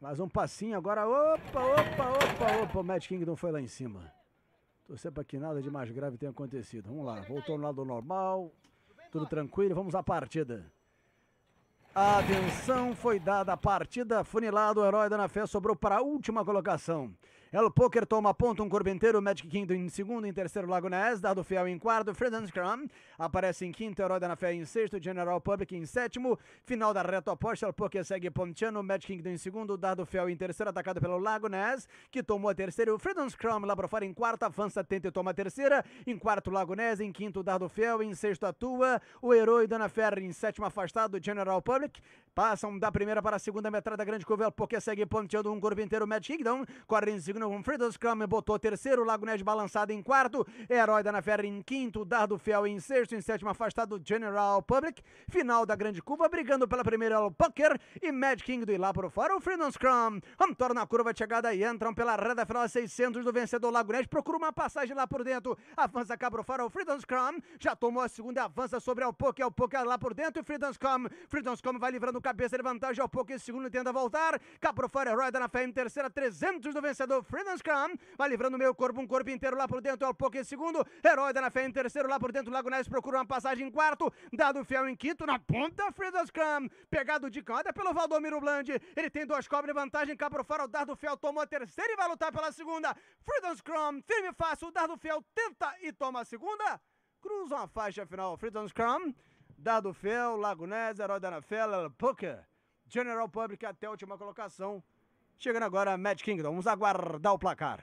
Mais um passinho agora. Opa, opa, opa, opa. O Matt Kingdom foi lá em cima. Torcer para que nada de mais grave tenha acontecido. Vamos lá. Voltou no lado normal. Tudo tranquilo. Vamos à partida. Atenção foi dada a partida. Funilado, o herói da Ana Fé sobrou para a última colocação. El Poker toma ponto, um Corbenteiro, Magic Kingdom em segundo, em terceiro Lago Ness, Dado Fiel em quarto, Fernandes Cram aparece em quinto, Herói da Fé em sexto, General Public em sétimo, final da reta oposta, El Poker segue ponteando Magic Kingdom em segundo, Dado Fiel em terceiro, atacado pelo Lago Ness, que tomou a terceira, o Fernandes Cram lá para fora em quarta, avança, tenta e toma a terceira, em quarto Lago Ness, em quinto Dado Fiel, em sexto Atua, o Herói da fé em sétimo afastado, General Public, passam da primeira para a segunda metrada, Grande El Poker segue ponteando um Corbenteiro, Magic Kingdom, corre em segundo, Magnum Freedom Scrum, botou terceiro, Lago Ned balançado em quarto, Herói da Naferra em quinto, Dardo Fiel em sexto, em sétimo afastado General Public, final da Grande Curva, brigando pela primeira o Pucker e Mad King do lá por fora, o Freedom Scrum, Ramtor na curva de chegada e entram pela reta final 600 do vencedor Lago Ned, procura uma passagem lá por dentro, avança cá fora, o Freedom Scrum, já tomou a segunda, avança sobre o Pucker, o Pucker lá por dentro, Freedom Scrum, Freedom Scrum vai livrando cabeça de vantagem ao Pucker, segundo tenta voltar, cá por fora, Herói da Naferra em terceira, 300 do vencedor Freelance Crown. Vai livrando o meu corpo, um corpo inteiro lá por dentro. o Poké em segundo. Herói da na fé em terceiro, lá por dentro. Lago Ness procura uma passagem em quarto. Dado Fiel em quinto. Na ponta, Freelance Crown. Pegado de cada pelo Valdomiro Bland. Ele tem duas cobras de vantagem. Cá pro fora, o Dado Fiel tomou a terceira e vai lutar pela segunda. Freelance Crown, firme e fácil. O Dado Fiel tenta e toma a segunda. Cruza a faixa final. Freelance Crown. Dado Fiel, Lago Ness, Herói da na Fé, Poker. General Public até a última colocação. Chegando agora, Mad Kingdom. Vamos aguardar o placar.